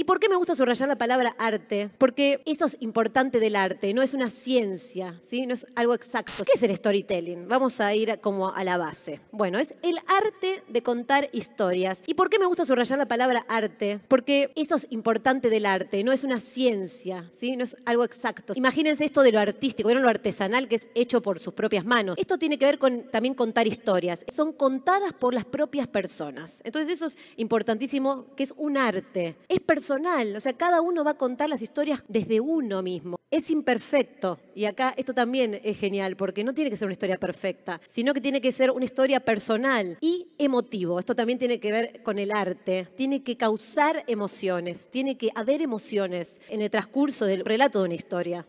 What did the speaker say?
¿Y por qué me gusta subrayar la palabra arte? Porque eso es importante del arte, no es una ciencia, ¿sí? no es algo exacto. ¿Qué es el storytelling? Vamos a ir como a la base. Bueno, es el arte de contar historias. ¿Y por qué me gusta subrayar la palabra arte? Porque eso es importante del arte, no es una ciencia, ¿sí? no es algo exacto. Imagínense esto de lo artístico, de lo artesanal que es hecho por sus propias manos? Esto tiene que ver con también contar historias. Son contadas por las propias personas. Entonces eso es importantísimo, que es un arte. Es personal o sea, cada uno va a contar las historias desde uno mismo. Es imperfecto, y acá esto también es genial, porque no tiene que ser una historia perfecta, sino que tiene que ser una historia personal y emotivo. Esto también tiene que ver con el arte, tiene que causar emociones, tiene que haber emociones en el transcurso del relato de una historia.